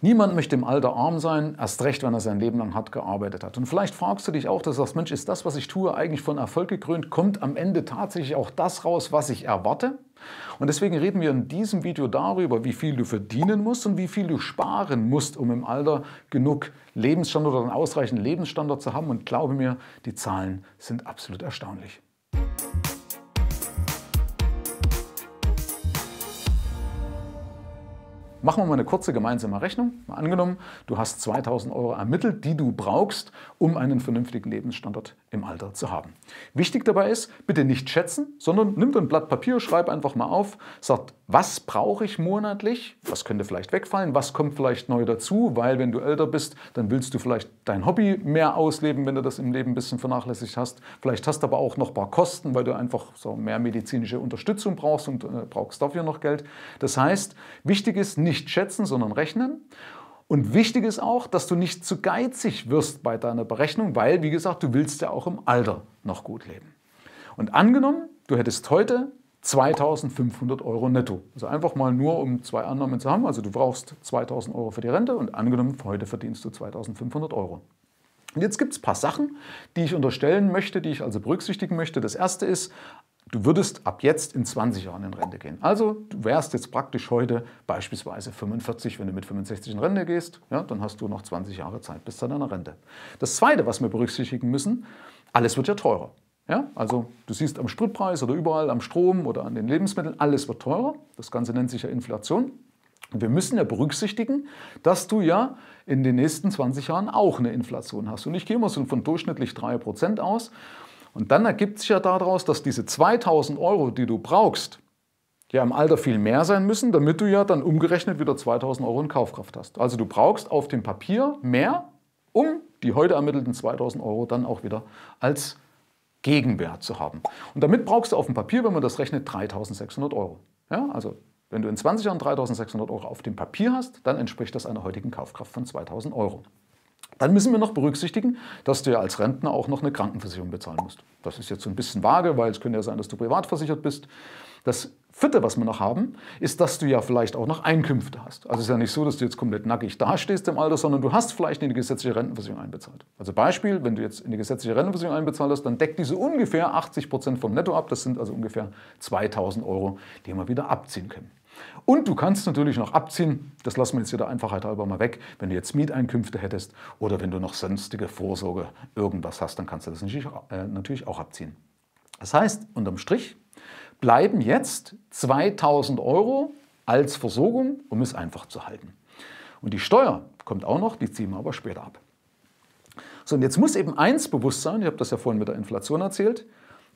Niemand möchte im Alter arm sein, erst recht, wenn er sein Leben lang hart gearbeitet hat. Und vielleicht fragst du dich auch, dass du sagst, Mensch, ist das, was ich tue, eigentlich von Erfolg gekrönt? Kommt am Ende tatsächlich auch das raus, was ich erwarte? Und deswegen reden wir in diesem Video darüber, wie viel du verdienen musst und wie viel du sparen musst, um im Alter genug Lebensstandard oder einen ausreichenden Lebensstandard zu haben. Und glaube mir, die Zahlen sind absolut erstaunlich. Machen wir mal eine kurze gemeinsame Rechnung. Mal angenommen, du hast 2000 Euro ermittelt, die du brauchst, um einen vernünftigen Lebensstandard im Alter zu haben. Wichtig dabei ist, bitte nicht schätzen, sondern nimm ein Blatt Papier, schreib einfach mal auf, sag was brauche ich monatlich, was könnte vielleicht wegfallen, was kommt vielleicht neu dazu, weil wenn du älter bist, dann willst du vielleicht dein Hobby mehr ausleben, wenn du das im Leben ein bisschen vernachlässigt hast. Vielleicht hast du aber auch noch ein paar Kosten, weil du einfach so mehr medizinische Unterstützung brauchst und äh, brauchst dafür noch Geld. Das heißt, wichtig ist nicht schätzen, sondern rechnen. Und wichtig ist auch, dass du nicht zu geizig wirst bei deiner Berechnung, weil, wie gesagt, du willst ja auch im Alter noch gut leben. Und angenommen, du hättest heute 2500 Euro netto. Also einfach mal nur, um zwei Annahmen zu haben. Also du brauchst 2000 Euro für die Rente und angenommen, heute verdienst du 2500 Euro. Und jetzt gibt es ein paar Sachen, die ich unterstellen möchte, die ich also berücksichtigen möchte. Das erste ist, du würdest ab jetzt in 20 Jahren in Rente gehen. Also du wärst jetzt praktisch heute beispielsweise 45, wenn du mit 65 in Rente gehst, ja, dann hast du noch 20 Jahre Zeit bis zu deiner Rente. Das zweite, was wir berücksichtigen müssen, alles wird ja teurer. Ja, also du siehst am Spritpreis oder überall am Strom oder an den Lebensmitteln, alles wird teurer. Das Ganze nennt sich ja Inflation. Und wir müssen ja berücksichtigen, dass du ja in den nächsten 20 Jahren auch eine Inflation hast. Und ich gehe mal so von durchschnittlich 3% aus. Und dann ergibt sich ja daraus, dass diese 2000 Euro, die du brauchst, ja im Alter viel mehr sein müssen, damit du ja dann umgerechnet wieder 2000 Euro in Kaufkraft hast. Also du brauchst auf dem Papier mehr, um die heute ermittelten 2000 Euro dann auch wieder als Gegenwert zu haben. Und damit brauchst du auf dem Papier, wenn man das rechnet, 3600 Euro. Ja, also wenn du in 20 Jahren 3600 Euro auf dem Papier hast, dann entspricht das einer heutigen Kaufkraft von 2000 Euro. Dann müssen wir noch berücksichtigen, dass du ja als Rentner auch noch eine Krankenversicherung bezahlen musst. Das ist jetzt so ein bisschen vage, weil es könnte ja sein, dass du privat versichert bist. Das Vierte, was wir noch haben, ist, dass du ja vielleicht auch noch Einkünfte hast. Also es ist ja nicht so, dass du jetzt komplett nackig dastehst im Alter, sondern du hast vielleicht in die gesetzliche Rentenversicherung einbezahlt. Also Beispiel, wenn du jetzt in die gesetzliche Rentenversicherung einbezahlt hast, dann deckt diese ungefähr 80% Prozent vom Netto ab. Das sind also ungefähr 2000 Euro, die wir wieder abziehen können. Und du kannst natürlich noch abziehen, das lassen wir jetzt hier der Einfachheit halber mal weg, wenn du jetzt Mieteinkünfte hättest oder wenn du noch sonstige Vorsorge irgendwas hast, dann kannst du das natürlich äh, auch abziehen. Das heißt, unterm Strich, bleiben jetzt 2000 Euro als Versorgung, um es einfach zu halten. Und die Steuer kommt auch noch, die ziehen wir aber später ab. So, und jetzt muss eben eins bewusst sein, ich habe das ja vorhin mit der Inflation erzählt,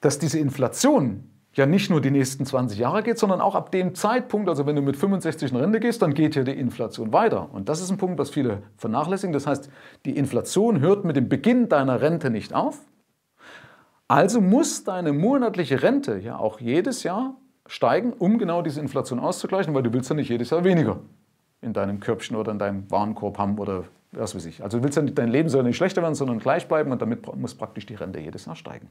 dass diese Inflation ja nicht nur die nächsten 20 Jahre geht, sondern auch ab dem Zeitpunkt, also wenn du mit 65 in Rente gehst, dann geht hier die Inflation weiter. Und das ist ein Punkt, was viele vernachlässigen. Das heißt, die Inflation hört mit dem Beginn deiner Rente nicht auf, also muss deine monatliche Rente ja auch jedes Jahr steigen, um genau diese Inflation auszugleichen, weil du willst ja nicht jedes Jahr weniger in deinem Körbchen oder in deinem Warenkorb haben oder was weiß ich. Also du willst ja nicht, dein Leben soll nicht schlechter werden, sondern gleich bleiben und damit muss praktisch die Rente jedes Jahr steigen.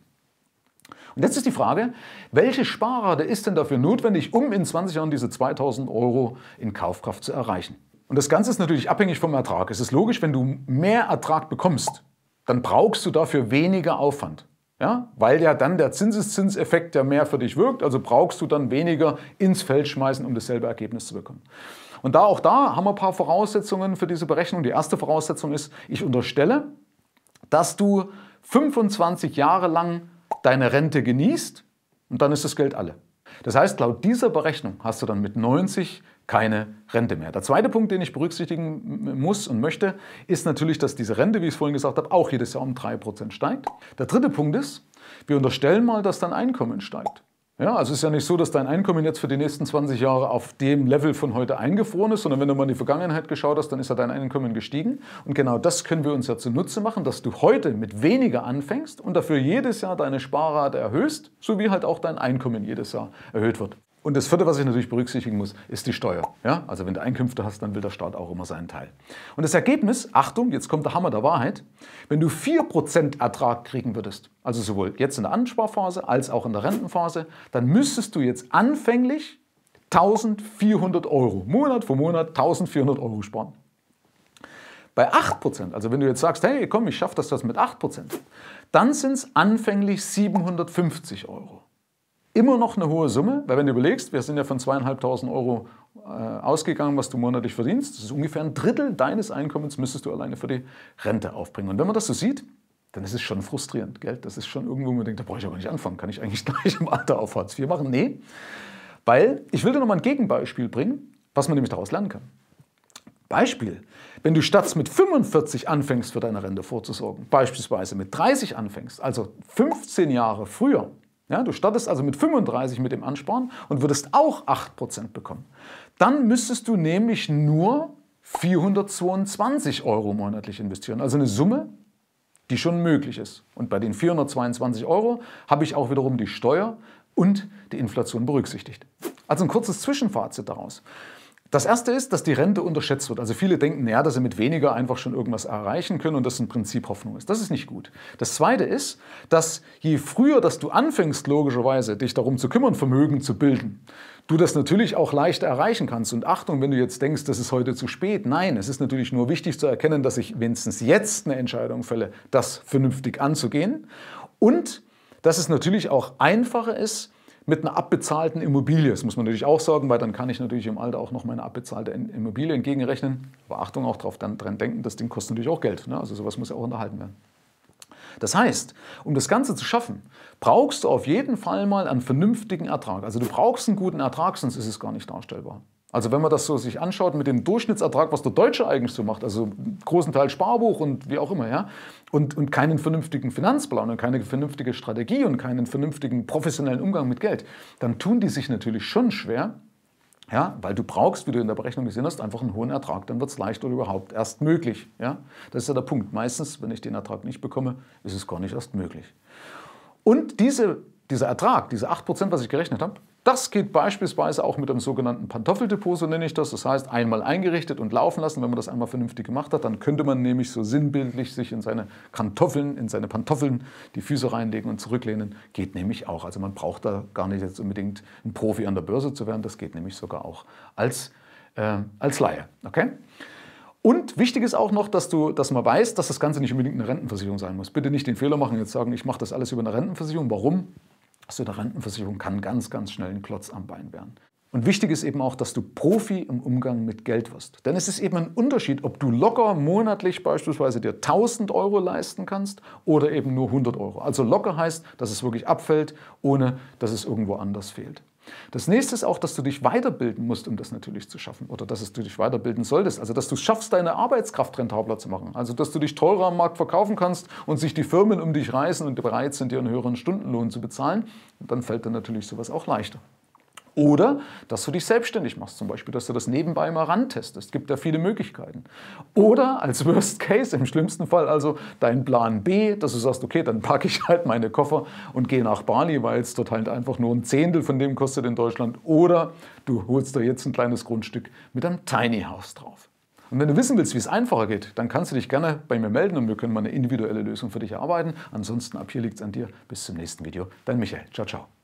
Und jetzt ist die Frage, welche Sparrate ist denn dafür notwendig, um in 20 Jahren diese 2000 Euro in Kaufkraft zu erreichen? Und das Ganze ist natürlich abhängig vom Ertrag. Es ist logisch, wenn du mehr Ertrag bekommst, dann brauchst du dafür weniger Aufwand. Ja, weil ja dann der Zinseszinseffekt ja mehr für dich wirkt, also brauchst du dann weniger ins Feld schmeißen, um dasselbe Ergebnis zu bekommen. Und da auch da haben wir ein paar Voraussetzungen für diese Berechnung. Die erste Voraussetzung ist, ich unterstelle, dass du 25 Jahre lang deine Rente genießt und dann ist das Geld alle. Das heißt, laut dieser Berechnung hast du dann mit 90 keine Rente mehr. Der zweite Punkt, den ich berücksichtigen muss und möchte, ist natürlich, dass diese Rente, wie ich es vorhin gesagt habe, auch jedes Jahr um 3% steigt. Der dritte Punkt ist, wir unterstellen mal, dass dein Einkommen steigt. Ja, also es ist ja nicht so, dass dein Einkommen jetzt für die nächsten 20 Jahre auf dem Level von heute eingefroren ist, sondern wenn du mal in die Vergangenheit geschaut hast, dann ist ja dein Einkommen gestiegen. Und genau das können wir uns ja zunutze machen, dass du heute mit weniger anfängst und dafür jedes Jahr deine Sparrate erhöhst, sowie halt auch dein Einkommen jedes Jahr erhöht wird. Und das vierte, was ich natürlich berücksichtigen muss, ist die Steuer. Ja? Also wenn du Einkünfte hast, dann will der Staat auch immer seinen Teil. Und das Ergebnis, Achtung, jetzt kommt der Hammer der Wahrheit, wenn du 4% Ertrag kriegen würdest, also sowohl jetzt in der Ansparphase als auch in der Rentenphase, dann müsstest du jetzt anfänglich 1400 Euro, Monat für Monat 1400 Euro sparen. Bei 8%, also wenn du jetzt sagst, hey komm, ich schaffe das, das mit 8%, dann sind es anfänglich 750 Euro immer noch eine hohe Summe, weil wenn du überlegst, wir sind ja von zweieinhalbtausend Euro äh, ausgegangen, was du monatlich verdienst, das ist ungefähr ein Drittel deines Einkommens müsstest du alleine für die Rente aufbringen. Und wenn man das so sieht, dann ist es schon frustrierend, Geld. Das ist schon irgendwo, wo man denkt, da brauche ich aber nicht anfangen, kann ich eigentlich gleich im Alter auf Hartz IV machen? Nee, weil ich will dir nochmal ein Gegenbeispiel bringen, was man nämlich daraus lernen kann. Beispiel, wenn du statt mit 45 anfängst, für deine Rente vorzusorgen, beispielsweise mit 30 anfängst, also 15 Jahre früher, ja, du startest also mit 35 mit dem Ansporn und würdest auch 8% bekommen. Dann müsstest du nämlich nur 422 Euro monatlich investieren. Also eine Summe, die schon möglich ist. Und bei den 422 Euro habe ich auch wiederum die Steuer und die Inflation berücksichtigt. Also ein kurzes Zwischenfazit daraus. Das erste ist, dass die Rente unterschätzt wird. Also viele denken, ja, dass sie mit weniger einfach schon irgendwas erreichen können und das ein Prinzip Hoffnung ist. Das ist nicht gut. Das zweite ist, dass je früher, dass du anfängst, logischerweise, dich darum zu kümmern, Vermögen zu bilden, du das natürlich auch leichter erreichen kannst. Und Achtung, wenn du jetzt denkst, das ist heute zu spät. Nein, es ist natürlich nur wichtig zu erkennen, dass ich wenigstens jetzt eine Entscheidung fälle, das vernünftig anzugehen. Und dass es natürlich auch einfacher ist, mit einer abbezahlten Immobilie. Das muss man natürlich auch sagen, weil dann kann ich natürlich im Alter auch noch meine abbezahlte Immobilie entgegenrechnen. Aber Achtung auch drauf, dann dran denken, das Ding kostet natürlich auch Geld. Ne? Also sowas muss ja auch unterhalten werden. Das heißt, um das Ganze zu schaffen, brauchst du auf jeden Fall mal einen vernünftigen Ertrag. Also du brauchst einen guten Ertrag, sonst ist es gar nicht darstellbar. Also wenn man das so sich anschaut mit dem Durchschnittsertrag, was der Deutsche eigentlich so macht, also großen Teil Sparbuch und wie auch immer, ja, und, und keinen vernünftigen Finanzplan und keine vernünftige Strategie und keinen vernünftigen professionellen Umgang mit Geld, dann tun die sich natürlich schon schwer, ja, weil du brauchst, wie du in der Berechnung gesehen hast, einfach einen hohen Ertrag, dann wird es leicht oder überhaupt erst möglich. Ja? Das ist ja der Punkt. Meistens, wenn ich den Ertrag nicht bekomme, ist es gar nicht erst möglich. Und diese, dieser Ertrag, diese 8%, was ich gerechnet habe, das geht beispielsweise auch mit einem sogenannten Pantoffeldepot, so nenne ich das. Das heißt, einmal eingerichtet und laufen lassen. Wenn man das einmal vernünftig gemacht hat, dann könnte man nämlich so sinnbildlich sich in seine Kartoffeln, in seine Pantoffeln die Füße reinlegen und zurücklehnen. Geht nämlich auch. Also man braucht da gar nicht jetzt unbedingt ein Profi an der Börse zu werden. Das geht nämlich sogar auch als, äh, als Laie. Okay? Und wichtig ist auch noch, dass du, dass man weiß, dass das Ganze nicht unbedingt eine Rentenversicherung sein muss. Bitte nicht den Fehler machen, jetzt sagen, ich mache das alles über eine Rentenversicherung. Warum? Also eine Rentenversicherung kann ganz, ganz schnell ein Klotz am Bein werden. Und wichtig ist eben auch, dass du Profi im Umgang mit Geld wirst. Denn es ist eben ein Unterschied, ob du locker monatlich beispielsweise dir 1000 Euro leisten kannst oder eben nur 100 Euro. Also locker heißt, dass es wirklich abfällt, ohne dass es irgendwo anders fehlt. Das nächste ist auch, dass du dich weiterbilden musst, um das natürlich zu schaffen oder dass du dich weiterbilden solltest. Also, dass du es schaffst, deine Arbeitskraft rentabler zu machen. Also, dass du dich teurer am Markt verkaufen kannst und sich die Firmen um dich reißen und bereit sind, dir einen höheren Stundenlohn zu bezahlen. Und dann fällt dir natürlich sowas auch leichter. Oder dass du dich selbstständig machst, zum Beispiel, dass du das nebenbei mal rantestest. Es gibt da viele Möglichkeiten. Oder als Worst Case, im schlimmsten Fall also dein Plan B, dass du sagst, okay, dann packe ich halt meine Koffer und gehe nach Bali, weil es dort halt einfach nur ein Zehntel von dem kostet in Deutschland. Oder du holst da jetzt ein kleines Grundstück mit einem Tiny House drauf. Und wenn du wissen willst, wie es einfacher geht, dann kannst du dich gerne bei mir melden und wir können mal eine individuelle Lösung für dich erarbeiten. Ansonsten ab hier liegt es an dir. Bis zum nächsten Video. Dein Michael. Ciao, ciao.